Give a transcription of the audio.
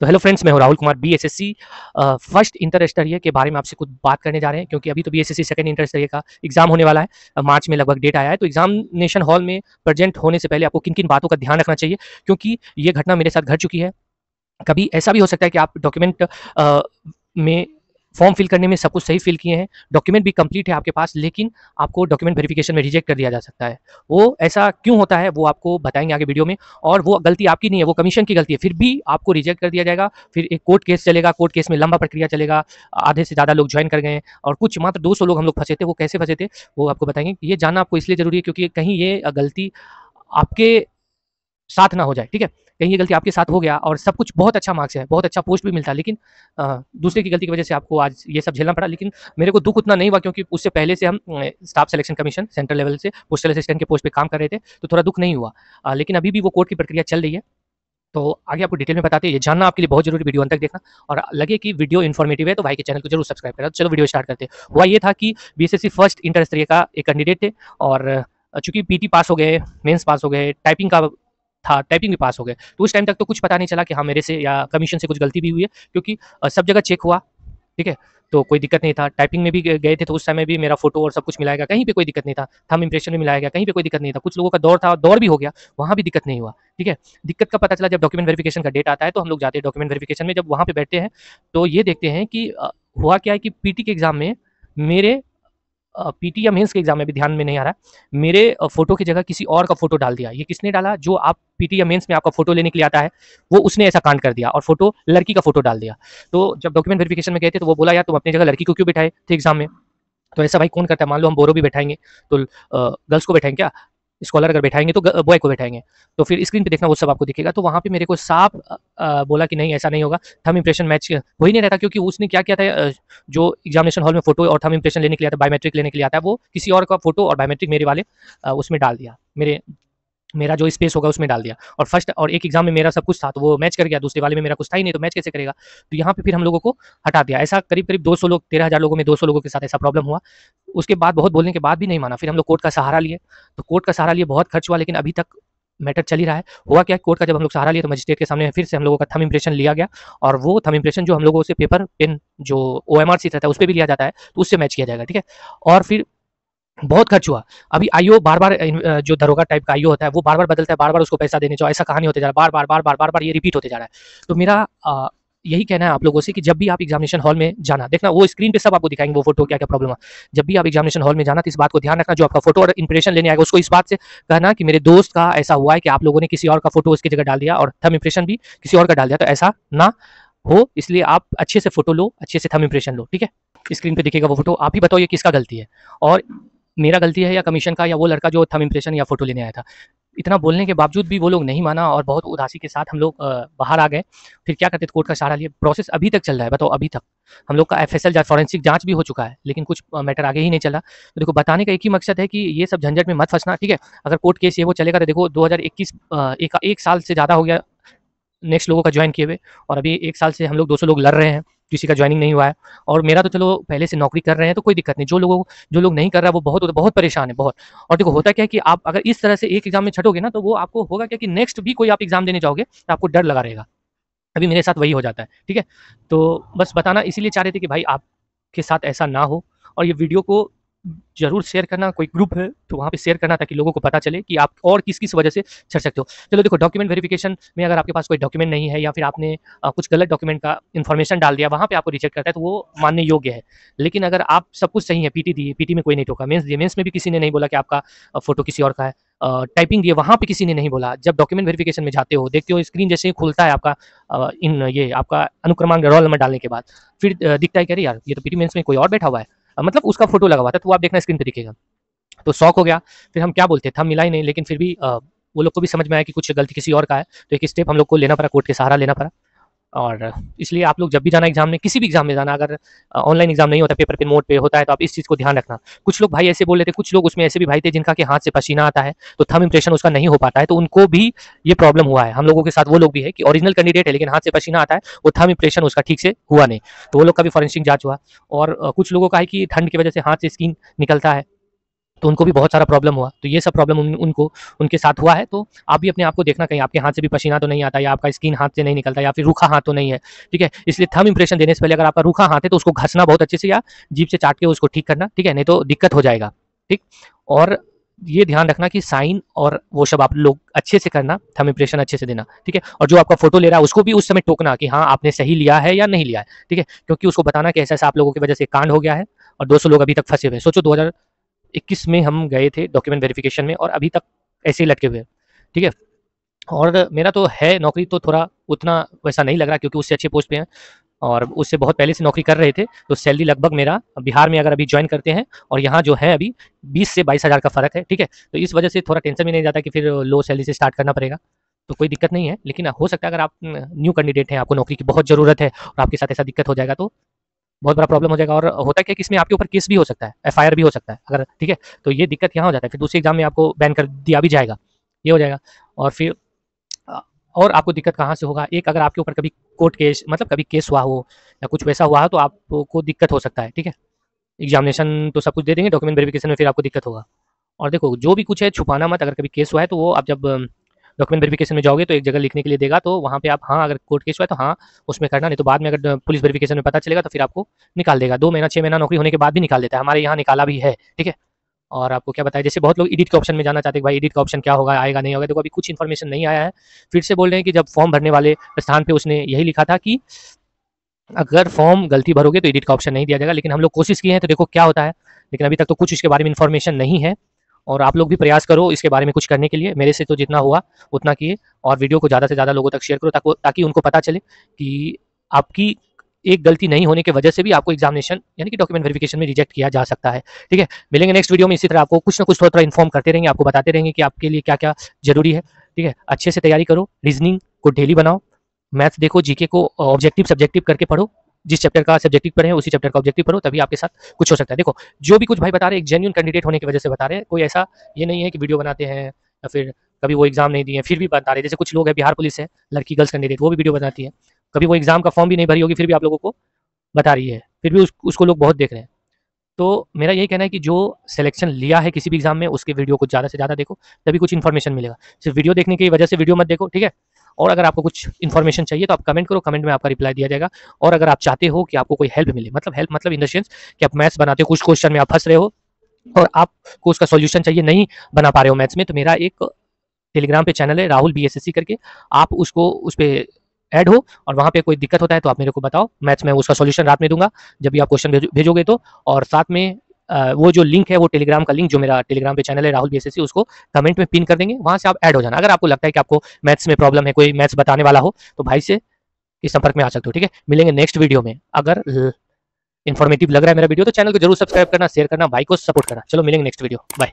तो hello friends मैं हूं Rahul Kumar B S S C first के बारे में आपसे कुछ बात करने जा रहे हैं क्योंकि अभी तो B S S C second का एग्जाम होने वाला है मार्च में लगभग डेट आया है तो एग्जामिनेशन हॉल में प्रेजेंट होने से पहले आपको किन किन बातों का ध्यान रखना चाहिए क्योंकि ये घटना मेरे साथ घट चुकी है कभी ऐसा भी हो सकता है कि आप डॉक्यूमेंट में फॉर्म फिल करने में सब कुछ सही फिल किए हैं डॉक्यूमेंट भी कंप्लीट है आपके पास लेकिन आपको डॉक्यूमेंट वेरिफिकेशन में रिजेक्ट कर दिया जा सकता है वो ऐसा क्यों होता है वो आपको बताएंगे आगे वीडियो में और वो गलती आपकी नहीं है वो कमीशन की गलती है फिर भी आपको रिजेक्ट कर दिया जाएगा फिर एक कोर्ट केस चलेगा कोर्ट केस में लंबा प्रक्रिया चलेगा आधे से ज़्यादा लोग ज्वाइन कर गए और कुछ मात्र दो लोग हम लोग फंसे थे वो कैसे फंसे थे वो आपको बताएंगे ये जानना आपको इसलिए जरूरी है क्योंकि कहीं ये गलती आपके साथ ना हो जाए ठीक है कहीं ये गलती आपके साथ हो गया और सब कुछ बहुत अच्छा मार्क्स है बहुत अच्छा पोस्ट भी मिलता लेकिन दूसरे की गलती की वजह से आपको आज ये सब झेलना पड़ा लेकिन मेरे को दुख उतना नहीं हुआ क्योंकि उससे पहले से हम staff selection commission central level से पोस्टल असिस्टेंट के पोस्ट पर काम कर रहे थे तो थोड़ा दुख नहीं हुआ लेकिन अभी भी वो कोर्ट की प्रक्रिया चल रही है तो आगे आपको डिटेल में बताते हैं ये जानना आपके लिए बहुत जरूरी वीडियो अंत तक देखना और लगे कि वीडियो इन्फॉर्मेटिव है तो भाई के चैनल को जरूर सब्सक्राइब करें चलो वीडियो स्टार्ट करते हैं हुआ ये था कि बीएसएससी फर्स्ट इंटर स्तरीय का एक कैंडिडेट थे और चूंकि पीटी पास हो गए मेंस पास हो गए टाइपिंग का था टाइपिंग भी पास हो गए तो उस टाइम तक तो कुछ पता नहीं चला कि हाँ मेरे से या कमीशन से कुछ गलती भी हुई है क्योंकि सब जगह चेक हुआ ठीक है तो कोई दिक्कत नहीं था टाइपिंग में भी गए थे तो उस समय भी मेरा फोटो और सब कुछ मिलाया गया कहीं पे कोई दिक्कत नहीं था थम इंप्रेशन में मिलाया गया कहीं पे कोई दिक्कत नहीं था कुछ लोगों का दौर था दौर भी हो गया वहाँ भी दिक्कत नहीं हुआ ठीक है दिक्कत का पता चला जब डॉक्यूमेंट वेरिफिकेशन का डेट आता है तो हम लोग जाते हैं डॉक्यूमेंट वेरिफिकेशन में जब वहाँ पे बैठते हैं तो ये देखते हैं कि हुआ क्या है कि पीटी के एग्जाम में मेरे पीटी या मेंस के एग्जाम में भी ध्यान में नहीं आ रहा है मेरे फोटो की जगह किसी और का फोटो डाल दिया ये किसने डाला जो आप पीटी या मेंस में आपका फोटो लेने के लिए आता है वो उसने ऐसा कांड कर दिया और फोटो लड़की का फोटो डाल दिया तो जब डॉक्यूमेंट वेरिफिकेशन में गए थे तो वो बोला यार तुम अपनी जगह लड़की को क्यों बैठाए थे एग्जाम में तो ऐसा भाई कौन करता है मान लो हम बोरो भी बैठाएंगे तो गर्ल्स को बैठाएंगे क्या स्कॉलर अगर बैठाएंगे तो बॉय को बैठाएंगे तो फिर स्क्रीन पे देखना वो सब आपको दिखेगा तो वहाँ पे मेरे को साफ बोला कि नहीं ऐसा नहीं होगा थम इंप्रेशन मैच हो ही नहीं रहता क्योंकि उसने क्या किया था जो एग्जामिनेशन हॉल में फोटो और थम इंप्रेशन लेने के लिए आता बायोमेट्रिक लेने के लिए आता है वो किसी और का फोटो और बायोमेट्रिक मेरे वाले उसमें डाल दिया मेरे मेरा जो स्पेस होगा उसमें डाल दिया और फर्स्ट और एक एग्जाम में मेरा सब कुछ था तो वो मैच कर गया दूसरे वाले में मेरा कुछ था ही नहीं तो मैच कैसे करेगा तो यहाँ पे फिर हम लोगों को हटा दिया ऐसा करीब करीब 200 लोग तेरह हजार लोगों में 200 लोगों के साथ ऐसा प्रॉब्लम हुआ उसके बाद बहुत बोलने के बाद भी नहीं माना फिर हम लोग कोर्ट का सहारा लिए तो कोर्ट का सहारा लिए बहुत खर्च हुआ लेकिन अभी तक मैटर चल ही रहा है हुआ क्या कोर्ट का जब हम लोग सहारा लिया तो मजिस्ट्रेट के सामने फिर से हम लोगों का थम इंप्रेशन लिया गया और वो थम इंप्रेशन जो हम लोगों से पेपर पेन जो ओ एम आर सी रहता है उस पर भी लिया जाता है तो उससे मैच किया जाएगा ठीक है और फिर बहुत खर्च हुआ अभी आईओ बार बार जो दरोगा टाइप का आईओ होता है वो बार बार बदलता है बार बार उसको पैसा देने जो ऐसा कहानी होते जा रहा है बार बार बार बार बार ये रिपीट होते जा रहा है तो मेरा यही कहना है आप लोगों से कि जब भी आप एग्जामिनेशन हॉल में जाना देखना वो स्क्रीन पे सब आपको दिखाएंगे वो फोटो क्या क्या प्रॉब्लम है जब भी आप एग्जामिनेशन हॉल में जाना तो इस बात को ध्यान रखना जो आपका फोटो और इंप्रेशन लेने आएगा उसको इस बात से कहना कि मेरे दोस्त का ऐसा हुआ है कि आप लोगों ने किसी और का फोटो उसकी जगह डाल दिया और थम इंप्रेशन भी किसी और का डाल दिया तो ऐसा ना हो इसलिए आप अच्छे से फोटो लो अच्छे से थम इंप्रेशन लो ठीक है स्क्रीन पर दिखेगा वो फोटो आप ही बताओ ये किसका गलती है और मेरा गलती है या कमीशन का या वो लड़का जो थम इम्प्रेशन या फोटो लेने आया था इतना बोलने के बावजूद भी वो लोग नहीं माना और बहुत उदासी के साथ हम लोग बाहर आ गए फिर क्या करते कोर्ट का सहारा लिए प्रोसेस अभी तक चल रहा है बताओ अभी तक हम लोग का एफ एस फॉरेंसिक जांच भी हो चुका है लेकिन कुछ मैटर आगे ही नहीं चला तो देखो बताने का एक ही मकसद है कि ये सब झंझट में मत फंसना ठीक है अगर कोर्ट केस ये वो चलेगा तो देखो 2021 एक, एक साल से ज़्यादा हो गया नेक्स्ट लोगों का ज्वाइन किए हुए और अभी एक साल से हम लोग दो लोग लड़ रहे हैं किसी का ज्वाइनिंग नहीं हुआ है और मेरा तो चलो पहले से नौकरी कर रहे हैं तो कोई दिक्कत नहीं जो लोगों जो लोग नहीं कर रहा वो बहुत बहुत परेशान है बहुत और देखो होता क्या है कि आप अगर इस तरह से एक एग्जाम में छटोगे ना तो वो आपको होगा क्या कि नेक्स्ट भी कोई आप एग्जाम देने जाओगे तो आपको डर लगा रहेगा अभी मेरे साथ वही हो जाता है ठीक है तो बस बताना इसीलिए चाह रहे थे कि भाई आपके साथ ऐसा ना हो और ये वीडियो को जरूर शेयर करना कोई ग्रुप है तो वहाँ पे शेयर करना ताकि लोगों को पता चले कि आप और किस किस वजह से चढ़ सकते हो चलो देखो डॉक्यूमेंट वेरिफिकेशन में अगर आपके पास कोई डॉक्यूमेंट नहीं है या फिर आपने कुछ गलत डॉक्यूमेंट का इन्फॉर्मेशन डाल दिया वहाँ पे आपको रिजेक्ट करता है तो वो मानने योग्य है लेकिन अगर आप सब कुछ सही है पीटी दिए पीटी में कोई नहीं टोका मेन्स दिए मेन्स में भी किसी ने नहीं बोला कि आपका फोटो किसी और का है टाइपिंग दिए वहाँ पर किसी ने नहीं बोला जब डॉक्यूमेंट वेरिफिकेशन में जाते हो देखते हो स्क्रीन जैसे ही खुलता है आपका इन ये आपका अनुक्रमांक रोल नंबर डालने के बाद फिर दिखता है कह रही यार ये तो पीटी मेंस में कोई और बैठा हुआ है मतलब उसका फोटो लगा हुआ था तो आप देखना स्क्रीन पर दिखेगा तो शौक हो गया फिर हम क्या बोलते थे हम मिला ही नहीं लेकिन फिर भी वो लोग को भी समझ में आया कि कुछ गलती किसी और का है तो एक स्टेप हम लोग को लेना पड़ा कोर्ट के सहारा लेना पड़ा और इसलिए आप लोग जब भी जाना एग्जाम में किसी भी एग्जाम में जाना अगर ऑनलाइन एग्जाम नहीं होता पेपर पे नोट पे होता है तो आप इस चीज़ को ध्यान रखना कुछ लोग भाई ऐसे बोल रहे थे कुछ लोग उसमें ऐसे भी भाई थे जिनका के हाथ से पसीना आता है तो थम इंप्रेशन उसका नहीं हो पाता है तो उनको भी ये प्रॉब्लम हुआ है हम लोगों के साथ वो लोग भी है कि ऑरिजिनल कैंडिडेट है लेकिन हाथ से पसीना आता है वो थम इंप्रेशन उसका ठीक से हुआ नहीं तो वो लोग का भी फॉरेंसिक जाँच हुआ और कुछ लोगों का है कि ठंड की वजह से हाथ से स्किन निकलता है तो उनको भी बहुत सारा प्रॉब्लम हुआ तो ये सब प्रॉब्लम उन, उनको उनके साथ हुआ है तो आप भी अपने आप को देखना कहीं आपके हाथ से भी पसीना तो नहीं आता या आपका स्किन हाथ से नहीं निकलता या फिर रूखा हाथ तो नहीं है ठीक है इसलिए थम इंप्रेशन देने से पहले अगर आपका रूखा हाथ है तो उसको घसना बहुत अच्छे से या जीप से चाट के उसको ठीक करना ठीक है नहीं तो दिक्कत हो जाएगा ठीक और ये ध्यान रखना कि साइन और वो सब आप लोग अच्छे से करना थम इंप्रेशन अच्छे से देना ठीक है और जो आपका फोटो ले रहा है उसको भी उस समय टोकना कि हाँ आपने सही लिया है या नहीं लिया है ठीक है क्योंकि उसको बताना कि ऐसा ऐसा आप लोगों की वजह से कांड हो गया है और 200 लोग अभी तक फंसे हुए सोचो इक्कीस में हम गए थे डॉक्यूमेंट वेरिफिकेशन में और अभी तक ऐसे ही लटके हुए ठीक है और मेरा तो है नौकरी तो थोड़ा उतना वैसा नहीं लग रहा क्योंकि उससे अच्छे पोस्ट पे हैं और उससे बहुत पहले से नौकरी कर रहे थे तो सैलरी लगभग मेरा बिहार में अगर अभी ज्वाइन करते हैं और यहाँ जो है अभी बीस से बाईस हज़ार का फ़र्क है ठीक है तो इस वजह से थोड़ा टेंशन भी नहीं जाता कि फिर लो सैलरी से स्टार्ट करना पड़ेगा तो कोई दिक्कत नहीं है लेकिन हो सकता है अगर आप न्यू कैंडिडेट हैं आपको नौकरी की बहुत ज़रूरत है और आपके साथ ऐसा दिक्कत हो जाएगा तो बहुत बड़ा प्रॉब्लम हो जाएगा और होता है क्या कि इसमें आपके ऊपर केस भी हो सकता है एफ भी हो सकता है अगर ठीक है तो ये दिक्कत यहाँ हो जाता है फिर दूसरे एग्जाम में आपको बैन कर दिया भी जाएगा ये हो जाएगा और फिर और आपको दिक्कत कहाँ से होगा एक अगर आपके ऊपर कभी कोर्ट केस मतलब कभी केस हुआ हो या कुछ वैसा हुआ हो तो आपको दिक्कत हो सकता है ठीक है एग्जामिनेशन तो सब कुछ दे देंगे डॉक्यूमेंट वेरिफिकेशन में फिर आपको दिक्कत होगा और देखो जो भी कुछ है छुपाना मत अगर कभी केस हुआ है तो वो आप जब डॉक्यूमेंट वेरिफिकेशन में जाओगे तो एक जगह लिखने के लिए देगा तो वहाँ पे आप हाँ अगर कोर्ट केस हुआ तो हाँ उसमें करना नहीं तो बाद में अगर पुलिस वेरिफिकेशन में पता चलेगा तो फिर आपको निकाल देगा दो महीना छः महीना नौकरी होने के बाद भी निकाल देता है हमारे यहाँ निकाला भी है ठीक है और आपको क्या बताया जैसे बहुत लोग एडिट के ऑप्शन में जाना चाहते हैं भाई एडिट का ऑप्शन क्या होगा आएगा नहीं होगा देखो अभी कुछ इन्फॉर्मेशन नहीं आया है फिर से बोल रहे हैं कि जब फॉर्म भरने वाले स्थान पर उसने यही लिखा था कि अगर फॉर्म गलती भरोगे तो एडिट का ऑप्शन नहीं दिया जाएगा लेकिन हम लोग कोशिश किए हैं तो देखो क्या होता है लेकिन अभी तक तो कुछ इसके बारे में इन्फॉर्मेशन नहीं है और आप लोग भी प्रयास करो इसके बारे में कुछ करने के लिए मेरे से तो जितना हुआ उतना किए और वीडियो को ज़्यादा से ज़्यादा लोगों तक शेयर करो ताकि उनको पता चले कि आपकी एक गलती नहीं होने की वजह से भी आपको एग्जामिनेशन यानी कि डॉक्यूमेंट वेरिफिकेशन में रिजेक्ट किया जा सकता है ठीक है मिलेंगे नेक्स्ट वीडियो में इसी तरह आपको कुछ ना कुछ थोड़ा थोड़ा इन्फॉर्म करते रहेंगे आपको बताते रहेंगे कि आपके लिए क्या क्या जरूरी है ठीक है अच्छे से तैयारी करो रीजनिंग को डेली बनाओ मैथ्स देखो जीके को ऑब्जेक्टिव सब्जेक्टिव करके पढ़ो जिस चैप्टर का सब्जेक्टिव पढ़े उसी चैप्टर का ऑब्जेक्टिव पढ़ो तभी आपके साथ कुछ हो सकता है देखो जो भी कुछ भाई बता रहे हैं एक जेन्यून कैंडिडेट होने की वजह से बता रहे हैं कोई ऐसा ये नहीं है कि वीडियो बनाते हैं या फिर कभी वो एग्जाम नहीं दिए फिर भी बता रहे जैसे कुछ लोग हैं बिहार पुलिस है लड़की गर्ल्स कैंडिडेट वो भी वीडियो बनाती है कभी वो एग्जाम का फॉर्म भी नहीं भरी होगी फिर भी आप लोगों को बता रही है फिर भी उस, उसको लोग बहुत देख रहे हैं तो मेरा यही कहना है कि जो सिलेक्शन लिया है किसी भी एग्जाम में उसके वीडियो को ज़्यादा से ज़्यादा देखो तभी कुछ इन्फॉर्मेशन मिलेगा सिर्फ वीडियो देखने की वजह से वीडियो मत देखो ठीक है और अगर आपको कुछ इन्फॉर्मेशन चाहिए तो आप कमेंट करो कमेंट में आपका रिप्लाई दिया जाएगा और अगर आप चाहते हो कि आपको कोई हेल्प मिले मतलब हेल्प मतलब इन द सेंस कि आप मैथ्स बनाते हो कुछ क्वेश्चन में आप फंस रहे हो और आपको उसका सोल्यूशन चाहिए नहीं बना पा रहे हो मैथ्स में तो मेरा एक टेलीग्राम पे चैनल है राहुल बी करके आप उसको उस पर ऐड हो और वहाँ पे कोई दिक्कत होता है तो आप मेरे को बताओ मैथ्स में उसका सॉल्यूशन रात में दूंगा जब भी आप क्वेश्चन भेजोगे तो और साथ में वो जो लिंक है वो टेलीग्राम का लिंक जो मेरा टेलीग्राम पे चैनल है राहुल बी उसको कमेंट में पिन कर देंगे वहाँ से आप ऐड हो जाना अगर आपको लगता है कि आपको मैथ्स में प्रॉब्लम है कोई मैथ्स बताने वाला हो तो भाई से इस संपर्क में आ सकते हो ठीक है मिलेंगे नेक्स्ट वीडियो में अगर इन्फॉर्मेटिव लग रहा है मेरा वीडियो तो चैनल को जरूर सब्सक्राइब करना शेयर करना भाई को सपोर्ट करना चलो मिलेंगे नेक्स्ट वीडियो बाय